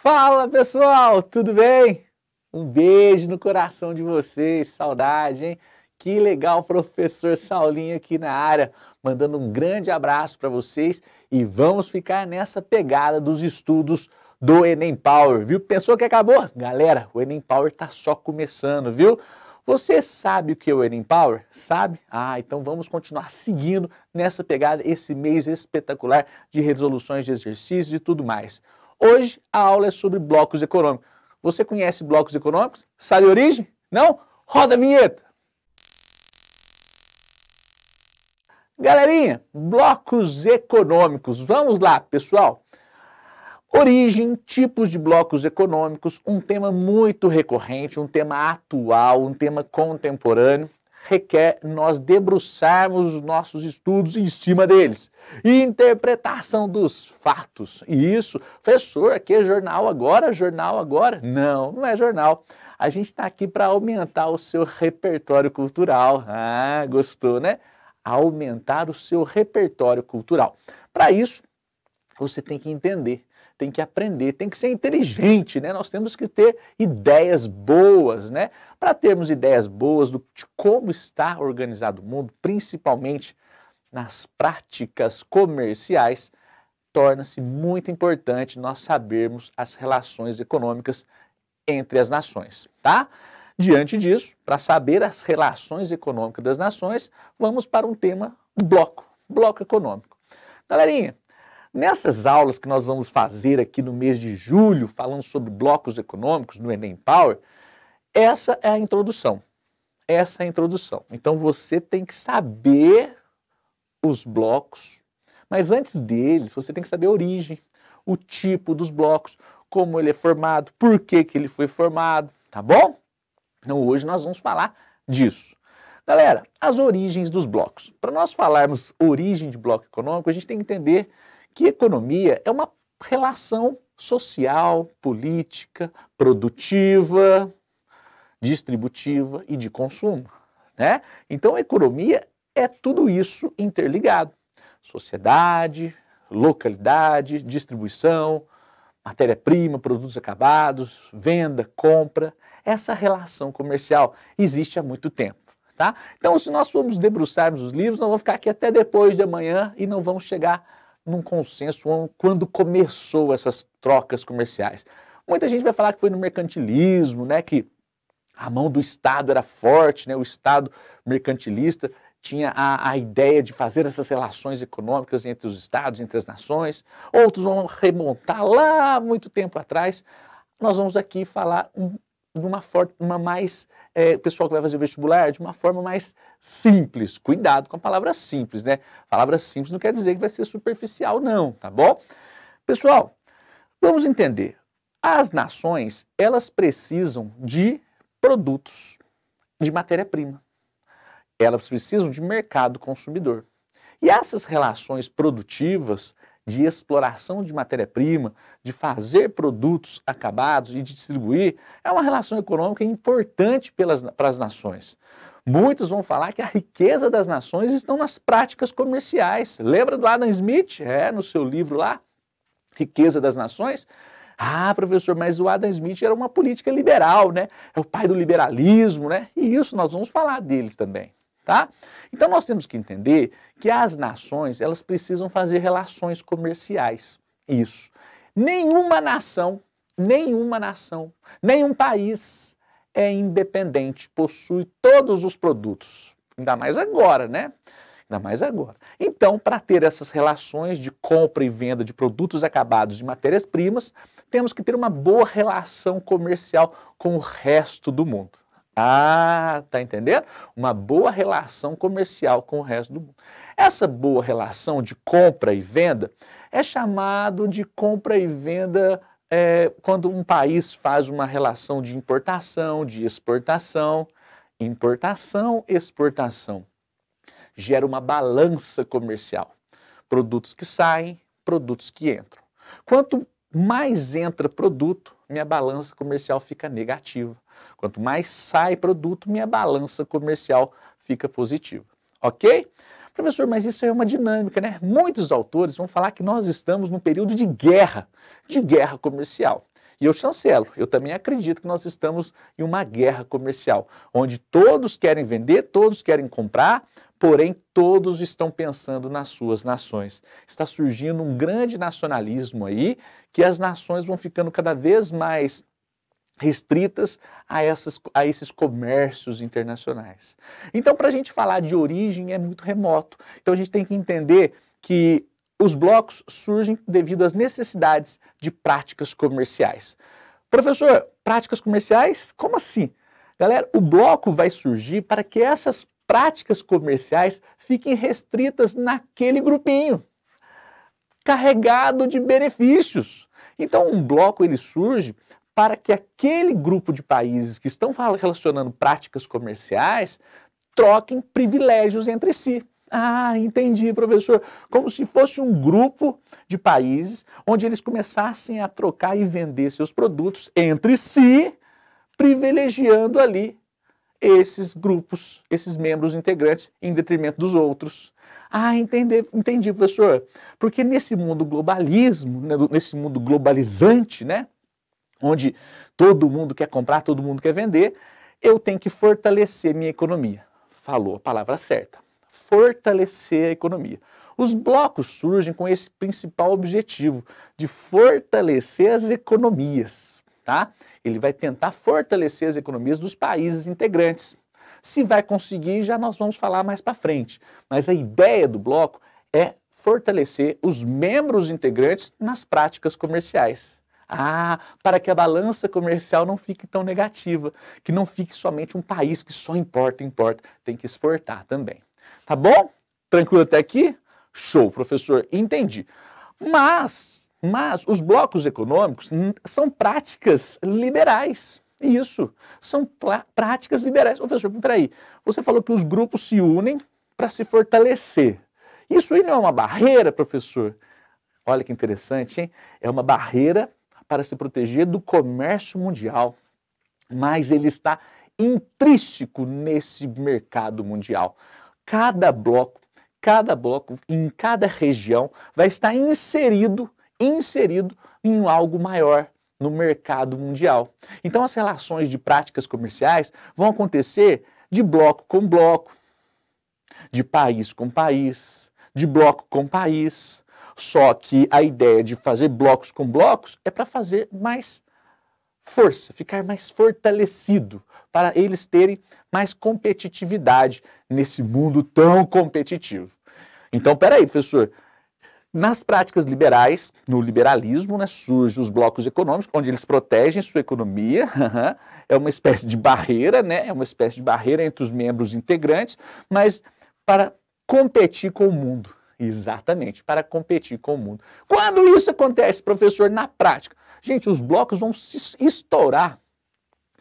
Fala pessoal, tudo bem? Um beijo no coração de vocês, saudade, hein? Que legal, professor Saulinho aqui na área, mandando um grande abraço para vocês e vamos ficar nessa pegada dos estudos do Enem Power, viu? Pensou que acabou? Galera, o Enem Power está só começando, viu? Você sabe o que é o Enem Power? Sabe? Ah, então vamos continuar seguindo nessa pegada esse mês espetacular de resoluções de exercícios e tudo mais. Hoje a aula é sobre blocos econômicos. Você conhece blocos econômicos? Sabe a origem? Não? Roda a vinheta! Galerinha, blocos econômicos. Vamos lá, pessoal. Origem, tipos de blocos econômicos, um tema muito recorrente, um tema atual, um tema contemporâneo requer nós debruçarmos os nossos estudos em cima deles e interpretação dos fatos. E isso, professor, aqui é jornal agora, jornal agora. Não, não é jornal. A gente está aqui para aumentar o seu repertório cultural. Ah, gostou, né? Aumentar o seu repertório cultural. Para isso, você tem que entender tem que aprender, tem que ser inteligente, né? Nós temos que ter ideias boas, né? Para termos ideias boas do, de como está organizado o mundo, principalmente nas práticas comerciais, torna-se muito importante nós sabermos as relações econômicas entre as nações, tá? Diante disso, para saber as relações econômicas das nações, vamos para um tema bloco, bloco econômico. Galerinha, Nessas aulas que nós vamos fazer aqui no mês de julho, falando sobre blocos econômicos no Enem Power, essa é a introdução. Essa é a introdução. Então você tem que saber os blocos, mas antes deles você tem que saber a origem, o tipo dos blocos, como ele é formado, por que, que ele foi formado, tá bom? Então hoje nós vamos falar disso. Galera, as origens dos blocos. Para nós falarmos origem de bloco econômico, a gente tem que entender que economia é uma relação social, política, produtiva, distributiva e de consumo. Né? Então, a economia é tudo isso interligado: sociedade, localidade, distribuição, matéria-prima, produtos acabados, venda, compra. Essa relação comercial existe há muito tempo. Tá? Então, se nós formos debruçarmos os livros, nós vamos ficar aqui até depois de amanhã e não vamos chegar num consenso quando começou essas trocas comerciais. Muita gente vai falar que foi no mercantilismo, né, que a mão do Estado era forte, né, o Estado mercantilista tinha a, a ideia de fazer essas relações econômicas entre os estados, entre as nações. Outros vão remontar lá muito tempo atrás. Nós vamos aqui falar um de uma forma mais, é, o pessoal que vai fazer o vestibular, de uma forma mais simples. Cuidado com a palavra simples, né? A palavra simples não quer dizer que vai ser superficial, não, tá bom? Pessoal, vamos entender. As nações, elas precisam de produtos, de matéria-prima. Elas precisam de mercado consumidor. E essas relações produtivas, de exploração de matéria-prima, de fazer produtos acabados e de distribuir, é uma relação econômica importante pelas, para as nações. Muitos vão falar que a riqueza das nações estão nas práticas comerciais. Lembra do Adam Smith? É, no seu livro lá, Riqueza das Nações? Ah, professor, mas o Adam Smith era uma política liberal, né? É o pai do liberalismo, né? E isso nós vamos falar deles também tá? Então nós temos que entender que as nações, elas precisam fazer relações comerciais. Isso. Nenhuma nação, nenhuma nação, nenhum país é independente, possui todos os produtos, ainda mais agora, né? Ainda mais agora. Então, para ter essas relações de compra e venda de produtos acabados e matérias-primas, temos que ter uma boa relação comercial com o resto do mundo. Ah, tá entendendo? Uma boa relação comercial com o resto do mundo. Essa boa relação de compra e venda é chamado de compra e venda é, quando um país faz uma relação de importação, de exportação, importação, exportação. Gera uma balança comercial. Produtos que saem, produtos que entram. Quanto mais entra produto, minha balança comercial fica negativa Quanto mais sai produto, minha balança comercial fica positiva. Ok? Professor, mas isso é uma dinâmica, né? Muitos autores vão falar que nós estamos num período de guerra, de guerra comercial. E eu chancelo, eu também acredito que nós estamos em uma guerra comercial, onde todos querem vender, todos querem comprar, porém todos estão pensando nas suas nações. Está surgindo um grande nacionalismo aí, que as nações vão ficando cada vez mais restritas a, essas, a esses comércios internacionais. Então, para a gente falar de origem, é muito remoto. Então, a gente tem que entender que os blocos surgem devido às necessidades de práticas comerciais. Professor, práticas comerciais? Como assim? Galera, o bloco vai surgir para que essas práticas comerciais fiquem restritas naquele grupinho, carregado de benefícios. Então, um bloco ele surge para que aquele grupo de países que estão relacionando práticas comerciais troquem privilégios entre si. Ah, entendi, professor. Como se fosse um grupo de países onde eles começassem a trocar e vender seus produtos entre si, privilegiando ali esses grupos, esses membros integrantes, em detrimento dos outros. Ah, entendi, entendi professor. Porque nesse mundo globalismo, né, nesse mundo globalizante, né? onde todo mundo quer comprar, todo mundo quer vender, eu tenho que fortalecer minha economia. Falou a palavra certa. Fortalecer a economia. Os blocos surgem com esse principal objetivo de fortalecer as economias, tá? Ele vai tentar fortalecer as economias dos países integrantes. Se vai conseguir, já nós vamos falar mais para frente. Mas a ideia do bloco é fortalecer os membros integrantes nas práticas comerciais. Ah, para que a balança comercial não fique tão negativa, que não fique somente um país que só importa, importa, tem que exportar também. Tá bom? Tranquilo até aqui? Show, professor, entendi. Mas, mas os blocos econômicos são práticas liberais. Isso, são práticas liberais. Professor, peraí, você falou que os grupos se unem para se fortalecer. Isso aí não é uma barreira, professor? Olha que interessante, hein? É uma barreira para se proteger do comércio mundial, mas ele está intrínseco nesse mercado mundial. Cada bloco, cada bloco, em cada região, vai estar inserido, inserido em algo maior no mercado mundial. Então as relações de práticas comerciais vão acontecer de bloco com bloco, de país com país, de bloco com país, só que a ideia de fazer blocos com blocos é para fazer mais força, ficar mais fortalecido, para eles terem mais competitividade nesse mundo tão competitivo. Então, peraí, professor. Nas práticas liberais, no liberalismo, né, surgem os blocos econômicos, onde eles protegem sua economia, é uma espécie de barreira, né, é uma espécie de barreira entre os membros integrantes, mas para competir com o mundo. Exatamente, para competir com o mundo. Quando isso acontece, professor, na prática? Gente, os blocos vão se estourar,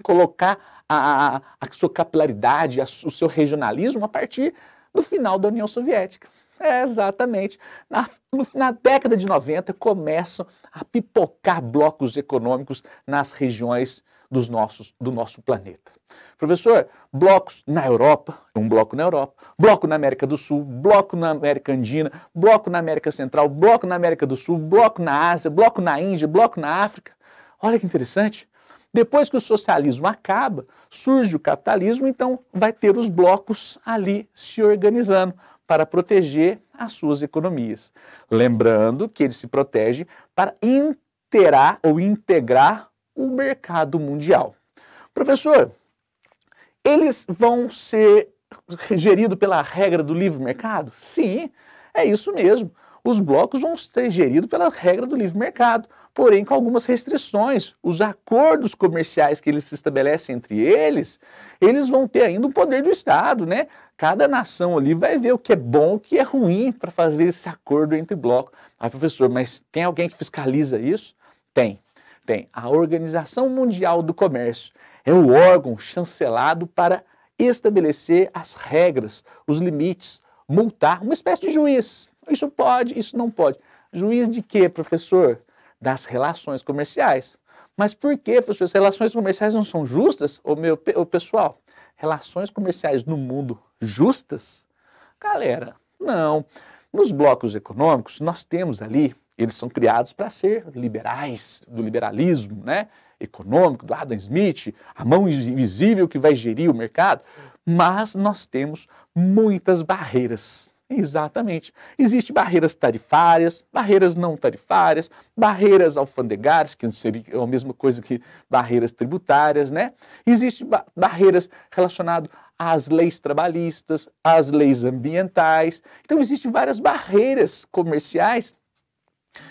colocar a, a, sua capilaridade, a, o seu regionalismo a partir do final da União Soviética. É, exatamente. Na, na, década de 90, começam a pipocar blocos econômicos nas regiões dos nossos, do nosso planeta. Professor, blocos na Europa, um bloco na Europa, bloco na América do Sul, bloco na América Andina, bloco na América Central, bloco na América do Sul, bloco na Ásia, bloco na Índia, bloco na África. Olha que interessante. Depois que o socialismo acaba, surge o capitalismo, então vai ter os blocos ali se organizando para proteger as suas economias. Lembrando que ele se protege para interar ou integrar o mercado mundial. Professor, eles vão ser geridos pela regra do livre mercado? Sim, é isso mesmo. Os blocos vão ser geridos pela regra do livre mercado, porém com algumas restrições. Os acordos comerciais que eles se estabelecem entre eles, eles vão ter ainda o poder do Estado, né? Cada nação ali vai ver o que é bom, o que é ruim para fazer esse acordo entre bloco. Ah, professor, mas tem alguém que fiscaliza isso? Tem tem a Organização Mundial do Comércio. É o órgão chancelado para estabelecer as regras, os limites, multar, uma espécie de juiz. Isso pode, isso não pode. Juiz de quê, professor? Das relações comerciais. Mas por que, professor? As relações comerciais não são justas? Ô, meu, ô pessoal, relações comerciais no mundo justas? Galera, não. Nos blocos econômicos, nós temos ali eles são criados para ser liberais, do liberalismo né? econômico, do Adam Smith, a mão invisível que vai gerir o mercado. Mas nós temos muitas barreiras. Exatamente. Existem barreiras tarifárias, barreiras não tarifárias, barreiras alfandegárias, que seria a mesma coisa que barreiras tributárias, né? Existem ba barreiras relacionadas às leis trabalhistas, às leis ambientais. Então, existem várias barreiras comerciais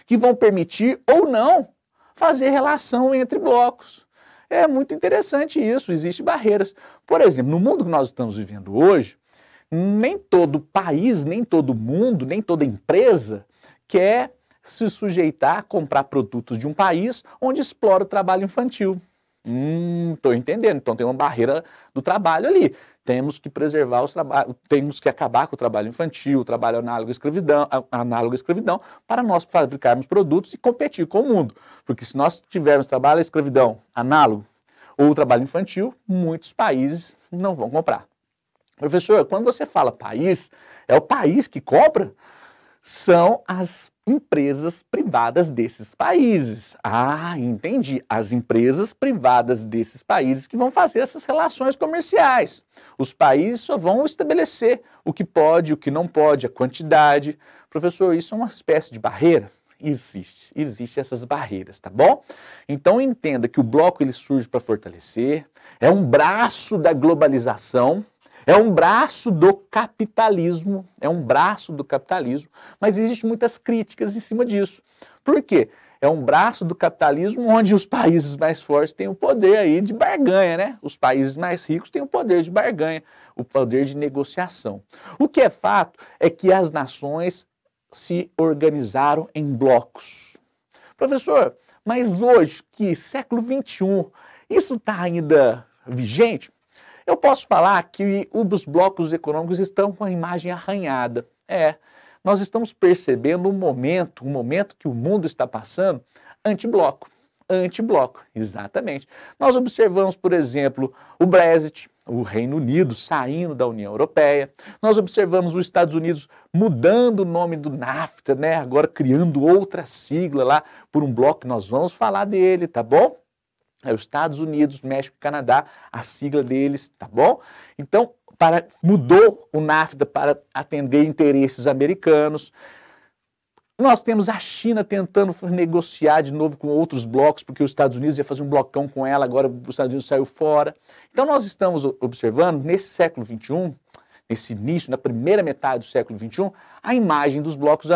que vão permitir ou não fazer relação entre blocos. É muito interessante isso, existem barreiras. Por exemplo, no mundo que nós estamos vivendo hoje, nem todo país, nem todo mundo, nem toda empresa quer se sujeitar a comprar produtos de um país onde explora o trabalho infantil. Hum, estou entendendo. Então tem uma barreira do trabalho ali temos que preservar os trabalhos, temos que acabar com o trabalho infantil, o trabalho análogo à escravidão, análogo à escravidão, para nós fabricarmos produtos e competir com o mundo. Porque se nós tivermos trabalho à escravidão análogo ou trabalho infantil, muitos países não vão comprar. Professor, quando você fala país, é o país que compra? são as empresas privadas desses países. Ah, entendi. As empresas privadas desses países que vão fazer essas relações comerciais. Os países só vão estabelecer o que pode, o que não pode, a quantidade. Professor, isso é uma espécie de barreira? Existe, existe essas barreiras, tá bom? Então entenda que o bloco ele surge para fortalecer, é um braço da globalização, é um braço do capitalismo, é um braço do capitalismo, mas existem muitas críticas em cima disso. Por quê? É um braço do capitalismo onde os países mais fortes têm o poder aí de barganha, né? Os países mais ricos têm o poder de barganha, o poder de negociação. O que é fato é que as nações se organizaram em blocos. Professor, mas hoje, que século XXI, isso está ainda vigente? Eu posso falar que os blocos econômicos estão com a imagem arranhada. É, nós estamos percebendo um momento, um momento que o mundo está passando, antibloco. Antibloco, exatamente. Nós observamos, por exemplo, o Brexit, o Reino Unido saindo da União Europeia. Nós observamos os Estados Unidos mudando o nome do NAFTA, né? Agora criando outra sigla lá por um bloco nós vamos falar dele, tá bom? é os Estados Unidos, México e Canadá, a sigla deles, tá bom? Então, para, mudou o NAFTA para atender interesses americanos. Nós temos a China tentando negociar de novo com outros blocos, porque os Estados Unidos ia fazer um blocão com ela, agora os Estados Unidos saiu fora. Então, nós estamos observando, nesse século XXI, nesse início, na primeira metade do século XXI, a imagem dos blocos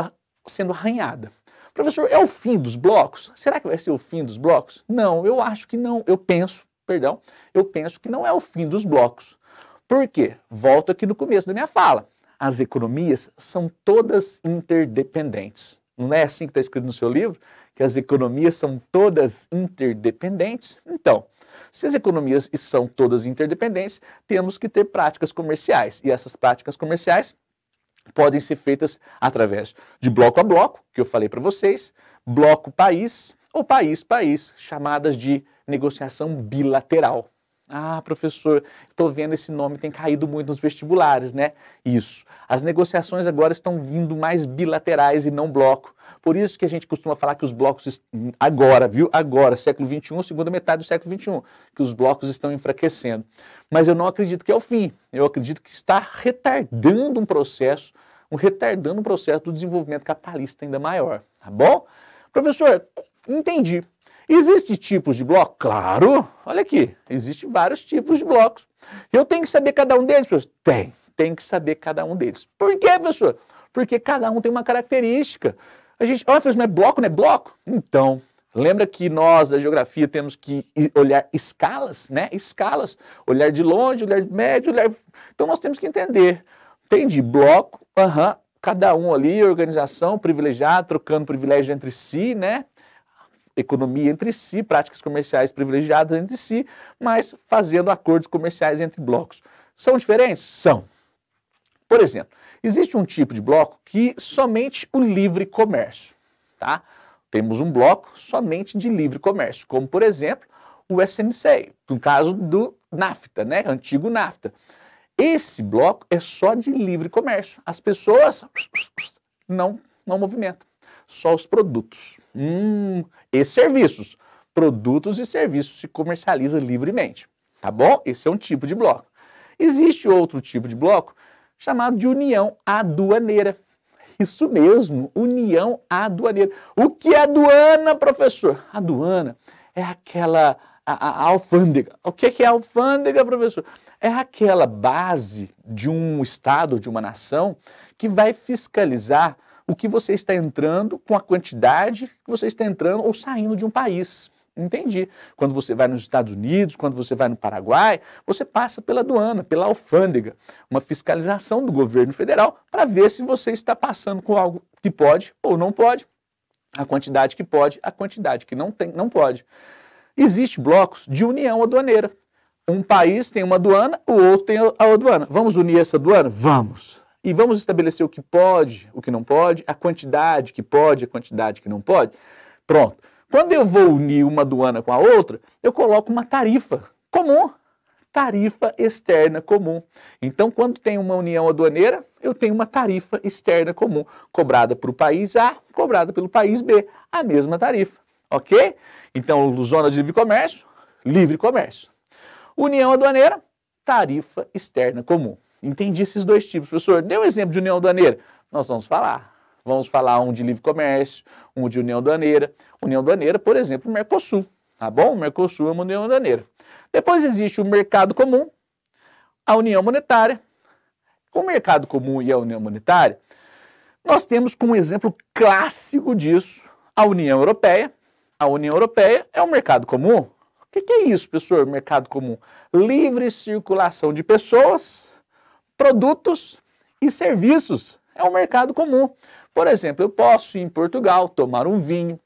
sendo arranhada. Professor, é o fim dos blocos? Será que vai ser o fim dos blocos? Não, eu acho que não. Eu penso, perdão, eu penso que não é o fim dos blocos. Por quê? Volto aqui no começo da minha fala. As economias são todas interdependentes. Não é assim que está escrito no seu livro? Que as economias são todas interdependentes? Então, se as economias são todas interdependentes, temos que ter práticas comerciais. E essas práticas comerciais podem ser feitas através de bloco a bloco, que eu falei para vocês, bloco país ou país país, chamadas de negociação bilateral. Ah, professor, estou vendo esse nome tem caído muito nos vestibulares, né? Isso. As negociações agora estão vindo mais bilaterais e não bloco. Por isso que a gente costuma falar que os blocos, agora, viu? Agora, século XXI, segunda metade do século XXI, que os blocos estão enfraquecendo. Mas eu não acredito que é o fim. Eu acredito que está retardando um processo, um retardando um processo do desenvolvimento capitalista ainda maior, tá bom? Professor, entendi. Existem tipos de bloco? Claro! Olha aqui, existem vários tipos de blocos. Eu tenho que saber cada um deles, professor? Tem, tem que saber cada um deles. Por quê, professor? Porque cada um tem uma característica. A gente, olha, professor, não é bloco, não é bloco? Então, Lembra que nós da geografia temos que olhar escalas, né? Escalas, olhar de longe, olhar de médio, olhar. Então nós temos que entender. Entendi, bloco, aham, cada um ali, organização, privilegiada, trocando privilégio entre si, né? economia entre si, práticas comerciais privilegiadas entre si, mas fazendo acordos comerciais entre blocos. São diferentes? São. Por exemplo, existe um tipo de bloco que somente o livre comércio, tá? Temos um bloco somente de livre comércio, como por exemplo o SMC, no caso do NAFTA, né? Antigo NAFTA. Esse bloco é só de livre comércio. As pessoas não, não movimentam só os produtos hum, e serviços. Produtos e serviços se comercializa livremente, tá bom? Esse é um tipo de bloco. Existe outro tipo de bloco chamado de união aduaneira. Isso mesmo, união aduaneira. O que é aduana, professor? Aduana é aquela a, a, a alfândega. O que é, que é alfândega, professor? É aquela base de um estado, de uma nação, que vai fiscalizar o que você está entrando com a quantidade que você está entrando ou saindo de um país. Entendi. Quando você vai nos Estados Unidos, quando você vai no Paraguai, você passa pela aduana, pela alfândega, uma fiscalização do governo federal para ver se você está passando com algo que pode ou não pode, a quantidade que pode, a quantidade que não tem, não pode. Existem blocos de união aduaneira. Um país tem uma aduana, o outro tem a aduana. Vamos unir essa aduana? Vamos e vamos estabelecer o que pode, o que não pode, a quantidade que pode, a quantidade que não pode. Pronto. Quando eu vou unir uma aduana com a outra, eu coloco uma tarifa comum, tarifa externa comum. Então, quando tem uma união aduaneira, eu tenho uma tarifa externa comum, cobrada para o país A, cobrada pelo país B, a mesma tarifa, ok? Então, zona de livre comércio, livre comércio. União aduaneira, tarifa externa comum. Entendi esses dois tipos. Professor, dê um exemplo de união daneira. Nós vamos falar. Vamos falar um de livre comércio, um de união daneira. União daneira, por exemplo, Mercosul. Tá bom? Mercosul é uma união daneira. Depois existe o mercado comum, a união monetária. Com o mercado comum e a união monetária, nós temos como exemplo clássico disso a União Europeia. A União Europeia é um mercado comum. O que é isso, professor? Mercado comum. Livre circulação de pessoas produtos e serviços. É um mercado comum. Por exemplo, eu posso ir em Portugal tomar um vinho,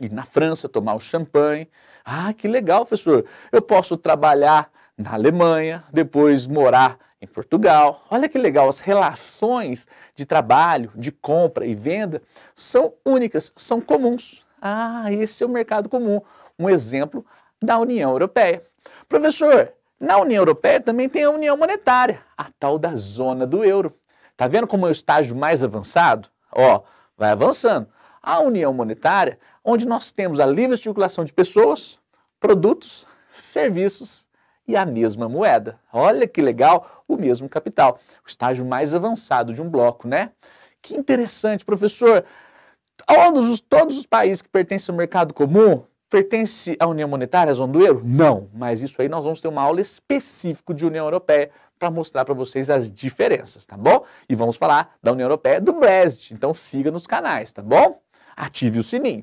ir na França tomar um champanhe. Ah, que legal, professor. Eu posso trabalhar na Alemanha, depois morar em Portugal. Olha que legal, as relações de trabalho, de compra e venda são únicas, são comuns. Ah, esse é o mercado comum, um exemplo da União Europeia. Professor, na União Europeia também tem a União Monetária, a tal da zona do euro. Tá vendo como é o estágio mais avançado? Ó, vai avançando. A União Monetária, onde nós temos a livre circulação de pessoas, produtos, serviços e a mesma moeda. Olha que legal, o mesmo capital. O estágio mais avançado de um bloco, né? Que interessante, professor. Todos os, todos os países que pertencem ao mercado comum Pertence à União Monetária, à zona do euro? Não, mas isso aí nós vamos ter uma aula específica de União Europeia para mostrar para vocês as diferenças, tá bom? E vamos falar da União Europeia do Brexit, então siga nos canais, tá bom? Ative o sininho.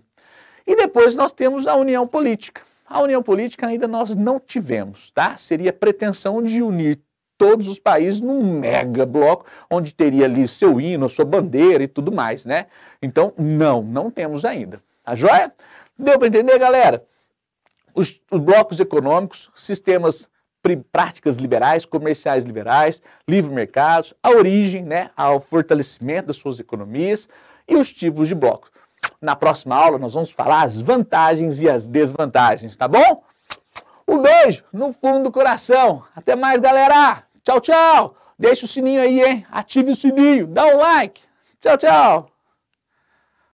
E depois nós temos a União Política. A União Política ainda nós não tivemos, tá? Seria pretensão de unir todos os países num mega bloco, onde teria ali seu hino, sua bandeira e tudo mais, né? Então, não, não temos ainda. Tá joia? Deu para entender, galera? Os, os, blocos econômicos, sistemas práticas liberais, comerciais liberais, livre mercado, a origem, né, ao fortalecimento das suas economias e os tipos de blocos. Na próxima aula nós vamos falar as vantagens e as desvantagens, tá bom? Um beijo no fundo do coração. Até mais, galera. Tchau, tchau. Deixa o sininho aí, hein? Ative o sininho, dá um like. Tchau, tchau.